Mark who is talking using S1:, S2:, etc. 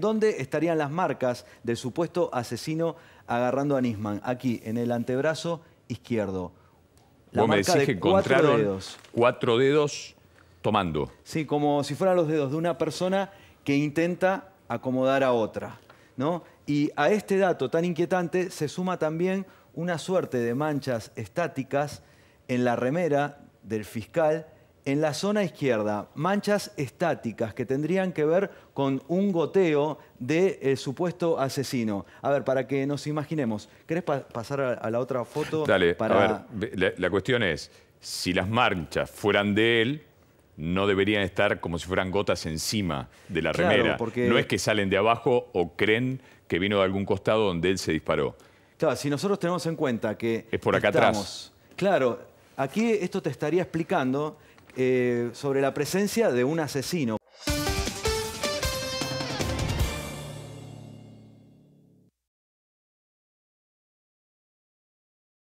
S1: ¿Dónde estarían las marcas del supuesto asesino agarrando a Nisman? Aquí, en el antebrazo izquierdo.
S2: La marca me decís de cuatro dedos. cuatro dedos tomando.
S1: Sí, como si fueran los dedos de una persona que intenta acomodar a otra. ¿no? Y a este dato tan inquietante se suma también una suerte de manchas estáticas en la remera del fiscal en la zona izquierda manchas estáticas que tendrían que ver con un goteo de eh, supuesto asesino. A ver, para que nos imaginemos, ¿querés pasar a, la otra foto? Dale, para...
S2: ver, la, cuestión es, si las manchas fueran de él, no deberían estar como si fueran gotas encima de la remera. No es que salen de abajo o creen que vino de algún costado donde él se disparó.
S1: Claro, si nosotros tenemos en cuenta que...
S2: Es por acá atrás.
S1: Claro, aquí esto te estaría explicando eh, sobre la presencia de un asesino.